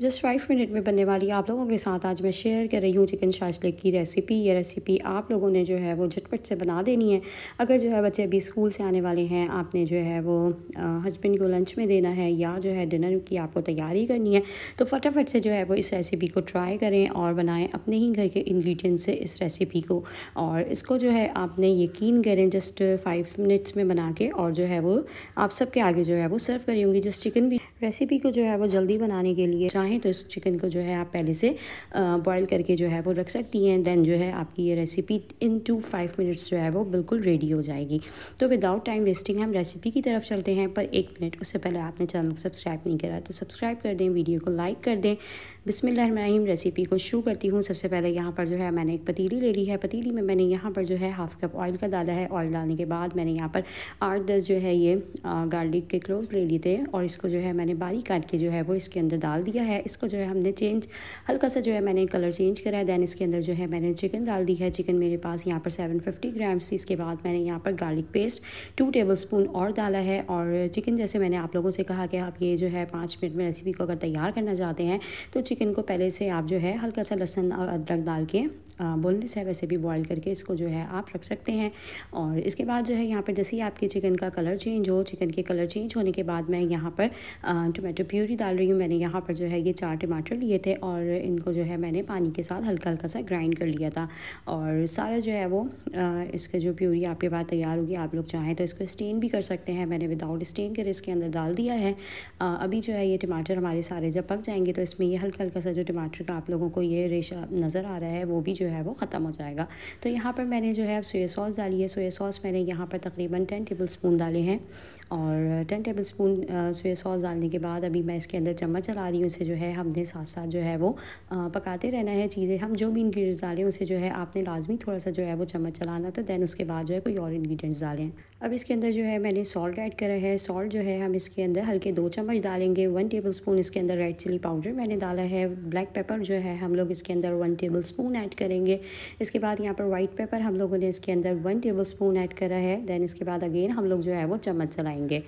just five minute में बनने वाली आप लोगों के साथ आज मैं शेयर कर रही हूँ चिकन शाशले की रेसिपी ये रेसिपी आप लोगों ने जो है वो झटपट से बना देनी है अगर जो है बच्चे अभी स्कूल से आने वाले हैं आपने जो है वो हस्बैंड को लंच में देना है या जो है डिनर की आपको तैयारी करनी है तो फटाफट से जो है वो इस रेसिपी को ट्राई करें और बनाएँ अपने ही घर के इन्ग्रीडियंट से इस रेसिपी को और इसको जो है आपने यकीन करें जस्ट फाइव मिनट्स में बना के और जो है वो आप सबके आगे जो है वो सर्व करी होंगी जस्ट चिकन भी रेसिपी को जो है वो जल्दी बनाने के लिए चाहें तो इस चिकन को जो है आप पहले से बॉईल करके जो है वो रख सकती हैं देन जो है आपकी ये recipe in two five minutes जो है वो बिल्कुल रेडी हो जाएगी तो विदाउट टाइम वेस्टिंग हम रेसिपी की तरफ चलते हैं पर एक मिनट उससे पहले आपने चैनल को सब्सक्राइब नहीं करा तो सब्सक्राइब कर दें वीडियो को लाइक कर दें बिसमिल रेसिपी को शुरू करती हूँ सबसे पहले यहाँ पर जो है मैंने एक पतीली ले ली है पतीली में मैंने यहाँ पर जो है हाफ़ कप ऑयल का डाला है ऑयल डालने के बाद मैंने यहाँ पर आठ दस जो है ये गार्लिक के क्लोव ले लिए थे और इसको जो है मैंने मैंने बारीक काट के जो है वो इसके अंदर डाल दिया है इसको जो है हमने चेंज हल्का सा जो है मैंने कलर चेंज करा है दैन इसके अंदर जो है मैंने चिकन डाल दी है चिकन मेरे पास यहाँ पर सेवन फिफ्टी ग्राम्स इसके बाद मैंने यहाँ पर garlic paste two tablespoon और डाला है और चिकन जैसे मैंने आप लोगों से कहा कि आप ये जो है पाँच मिनट में रेसिपी को अगर तैयार करना चाहते हैं तो चिकन को पहले से आप जो है हल्का सा लहसन और अदरक डाल के बोलने से वैसे भी बॉईल करके इसको जो है आप रख सकते हैं और इसके बाद जो है यहाँ पर जैसे ही आपके चिकन का कलर चेंज हो चिकन के कलर चेंज होने के बाद मैं यहाँ पर आ, टमाटो प्यूरी डाल रही हूँ मैंने यहाँ पर जो है ये चार टमाटर लिए थे और इनको जो है मैंने पानी के साथ हल्का हल्का सा ग्राइंड कर लिया था और सारा जो है वो इसके जो प्यूरी आपके पास तैयार होगी आप लोग चाहें तो इसको स्टेन भी कर सकते हैं मैंने विदाउट स्टेन कर इसके अंदर डाल दिया है अभी जो है ये टमाटर हमारे सारे जब पक जाएंगे तो इसमें ये हल्का हल्का सा जो टमाटर का आप लोगों को ये रेशा नज़र आ रहा है वो भी जो है वो ख़त्म हो जाएगा तो यहाँ पर मैंने जो है अब सोया सॉस डाली है सोया सॉस मैंने यहाँ पर तकरीबन टेन टेबल स्पून डाले हैं और ten tablespoon soya sauce डालने के बाद अभी मैं इसके अंदर चम्मच चला रही हूँ इसे जो है हमने साथ साथ जो है वो पकाते रहना है चीज़ें हम जो भी इंग्रीडियंट्स डालें उसे जो है आपने लाजमी थोड़ा सा जो है वो चम्मच चलाना था दैन उसके बाद जो है कोई और इंग्रीडियंट्स डालें अब इसके अंदर जो है मैंने सॉल्ट ऐड करा है सॉल्ट जो है हम इसके अंदर हल्के दो चम्मच डालेंगे वन टेबल स्पून इसके अंदर रेड चिली पाउडर मैंने डाला है ब्लैक पेपर जो है हम लोग इसके अंदर वन टेबल स्पून ऐड करेंगे इसके बाद यहाँ पर वाइट पेपर हम लोगों ने इसके अंदर वन टेबल स्पून ऐड करा है दैन इसके बाद अगेन हम लोग जो है वो चम्मच चलाएँगे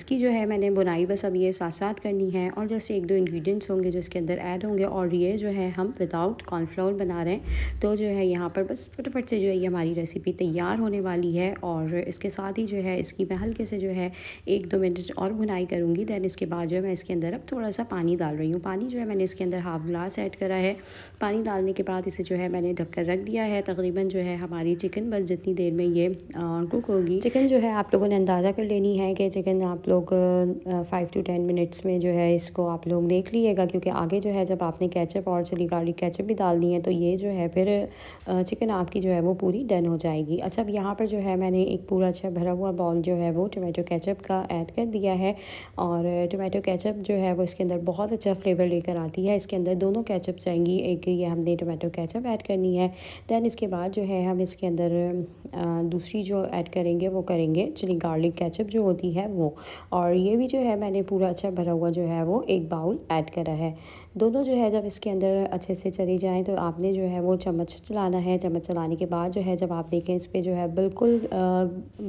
इसकी जो है मैंने बुनाई बस अब सब ये साथ साथ करनी है और जैसे एक दो इंग्रेडिएंट्स होंगे जो इसके अंदर ऐड होंगे और ये जो है हम विदाउट कॉर्नफ्लावर बना रहे हैं तो जो है यहाँ पर बस फटाफट से जो है ये हमारी रेसिपी तैयार होने वाली है और इसके साथ ही जो है इसकी मैं हल्के से जो है एक दो मिनट और भुनाई करूँगी दैन इसके बाद जो है मैं इसके अंदर अब थोड़ा सा पानी डाल रही हूँ पानी जो है मैंने इसके अंदर हाफ ग्लास ऐड करा है पानी डालने के बाद इसे जो है मैंने ढककर रख दिया है तकरीबन जो है हमारी चिकन बस जितनी देर में ये कुक होगी चिकन जो है आप लोगों ने अंदाज़ा कर लेनी है कि चिकन आप लोग फाइव टू टेन मिनट्स में जो है इसको आप लोग देख लीजिएगा क्योंकि आगे जो है जब आपने कैचअप और चिली गार्लिक कैचअप भी डाल दी है तो ये जो है फिर चिकन आपकी जो है वो पूरी डन हो जाएगी अच्छा अब यहाँ पर जो है मैंने एक पूरा अच्छा भरा हुआ बॉल जो है वो टोमेटो कैचअप का ऐड कर दिया है और टोमेटो कैचअप जो है वो इसके अंदर बहुत अच्छा फ्लेवर लेकर आती है इसके अंदर दोनों कैचअप जाएंगी एक ये हमने टोमेटो कैचअप ऐड करनी है दैन इसके बाद जो है हम इसके अंदर दूसरी जो ऐड करेंगे वो करेंगे चिली गार्लिक कैचअप जो होती है वो और ये भी जो है मैंने पूरा अच्छा भरा हुआ जो है वो एक बाउल ऐड करा है दोनों जो है जब इसके अंदर अच्छे से चली जाएँ तो आपने जो है वो चम्मच चलाना है चम्मच चलाने के बाद जो है जब आप देखें इस पर जो है बिल्कुल आ,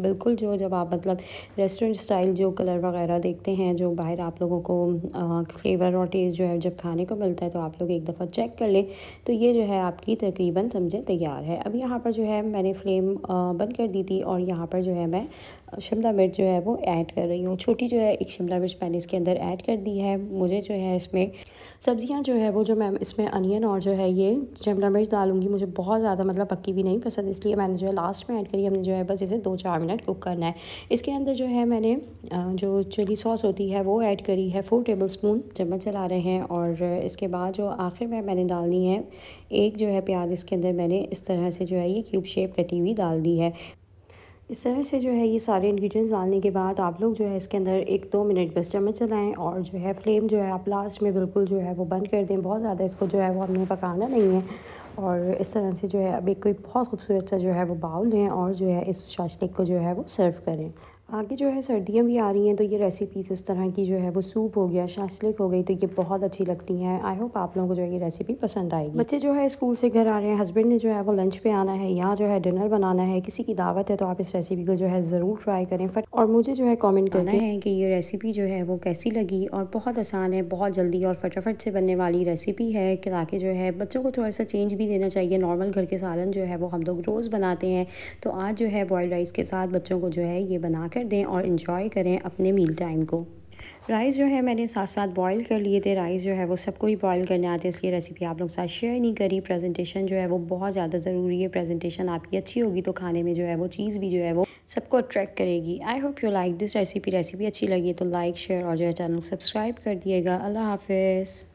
बिल्कुल जो जब आप मतलब रेस्टोरेंट स्टाइल जो कलर वगैरह देखते हैं जो बाहर आप लोगों को फ्लेवर और टेस्ट जो है जब खाने को मिलता है तो आप लोग एक दफ़ा चेक कर लें तो ये जो है आपकी तकरीबन समझें तैयार है अब यहाँ पर जो है मैंने फ्लेम बंद कर दी थी और यहाँ पर जो है मैं शिमला मिर्च जो है वो ऐड कर रही हूँ छोटी जो है एक शिमला मिर्च मैंने इसके अंदर ऐड कर दी है मुझे जो है इसमें सब्ज़ियाँ जो है वो जो मैं इसमें अनियन और जो है ये शिमला मिर्च डालूंगी मुझे बहुत ज़्यादा मतलब पक्की भी नहीं पसंद इसलिए मैंने जो है लास्ट में ऐड करी हमने जो है बस इसे दो चार मिनट कुक करना है इसके अंदर जो है मैंने जो चिली सॉस होती है वो ऐड करी है फोर टेबल स्पून चम्मच चला रहे हैं और इसके बाद जो आखिर में मैंने डालनी है एक जो है प्याज इसके अंदर मैंने इस तरह से जो है ये क्यूब शेप कटी हुई डाल दी है इस तरह से जो है ये सारे इंग्रेडिएंट्स डालने के बाद आप लोग जो है इसके अंदर एक दो मिनट बस चम्मच चलाएं और जो है फ्लेम जो है आप लास्ट में बिल्कुल जो है वो बंद कर दें बहुत ज़्यादा इसको जो है वो हमने पकाना नहीं है और इस तरह से जो है अब एक कोई बहुत खूबसूरत सा जो है वो बाउल लें और जो है इस शाशलिक को जो है वो सर्व करें आगे जो है सर्दियाँ भी आ रही हैं तो ये रेसिपीज़ इस तरह की जो है वो सूप हो गया शाशलिक हो गई तो ये बहुत अच्छी लगती हैं आई होप आप लोगों को जो है ये रेसिपी पसंद आएगी बच्चे जो है स्कूल से घर आ रहे हैं हस्बैंड ने जो है वो लंच पे आना है या जो है डिनर बनाना है किसी की दावत है तो आप इस रेसिपी को जो है ज़रूर ट्राई करें फट और मुझे जो है कॉमेंट करना है कि ये रेसिपी जो है वो कैसी लगी और बहुत आसान है बहुत जल्दी और फटाफट से बनने वाली रेसिपी है ताकि जो है बच्चों को थोड़ा सा चेंज भी देना चाहिए नॉर्मल घर के सालन जो है वो हम लोग रोज़ बनाते हैं तो आज जो है बॉयल राइस के साथ बच्चों को जो है ये बना कर दें और इन्जॉय करें अपने मील टाइम को राइस जो है मैंने साथ साथ बॉईल कर लिए थे राइस जो है वो सबको ही बॉईल करने आते इसलिए रेसिपी आप लोग साथ शेयर नहीं करी प्रेजेंटेशन जो है वो बहुत ज़्यादा ज़रूरी है प्रेजेंटेशन आपकी अच्छी होगी तो खाने में जो है वो चीज़ भी जो है वो सबको अट्रैक्ट करेगी I hope you like this recipe recipe अच्छी लगी तो लाइक शेयर और जो है चैनल सब्सक्राइब कर दिएगा अल्लाह हाफिज़